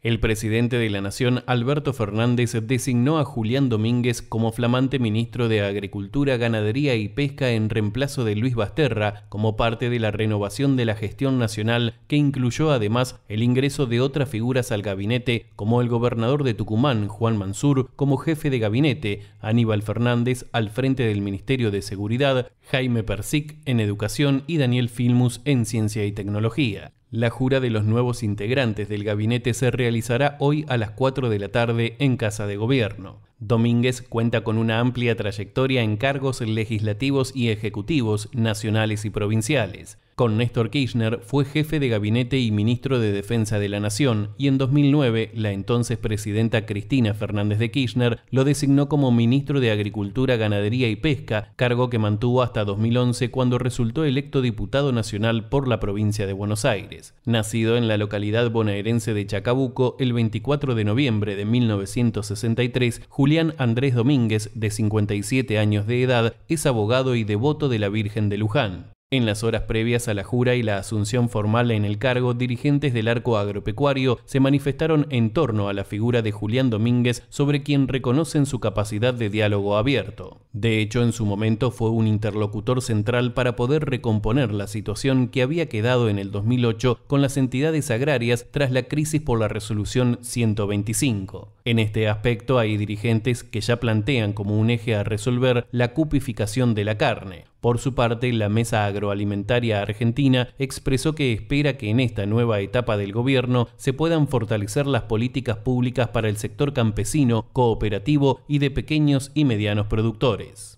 El presidente de la Nación, Alberto Fernández, designó a Julián Domínguez como flamante ministro de Agricultura, Ganadería y Pesca en reemplazo de Luis Basterra como parte de la renovación de la gestión nacional que incluyó además el ingreso de otras figuras al gabinete como el gobernador de Tucumán, Juan Mansur, como jefe de gabinete, Aníbal Fernández al frente del Ministerio de Seguridad, Jaime Persic en Educación y Daniel Filmus en Ciencia y Tecnología. La jura de los nuevos integrantes del gabinete se realizará hoy a las 4 de la tarde en Casa de Gobierno. Domínguez cuenta con una amplia trayectoria en cargos legislativos y ejecutivos nacionales y provinciales. Con Néstor Kirchner fue jefe de gabinete y ministro de Defensa de la Nación y en 2009 la entonces presidenta Cristina Fernández de Kirchner lo designó como ministro de Agricultura, Ganadería y Pesca, cargo que mantuvo hasta 2011 cuando resultó electo diputado nacional por la provincia de Buenos Aires. Nacido en la localidad bonaerense de Chacabuco el 24 de noviembre de 1963, Julián Andrés Domínguez, de 57 años de edad, es abogado y devoto de la Virgen de Luján. En las horas previas a la jura y la asunción formal en el cargo, dirigentes del arco agropecuario se manifestaron en torno a la figura de Julián Domínguez sobre quien reconocen su capacidad de diálogo abierto. De hecho, en su momento fue un interlocutor central para poder recomponer la situación que había quedado en el 2008 con las entidades agrarias tras la crisis por la resolución 125. En este aspecto hay dirigentes que ya plantean como un eje a resolver la cupificación de la carne, por su parte, la Mesa Agroalimentaria Argentina expresó que espera que en esta nueva etapa del gobierno se puedan fortalecer las políticas públicas para el sector campesino, cooperativo y de pequeños y medianos productores.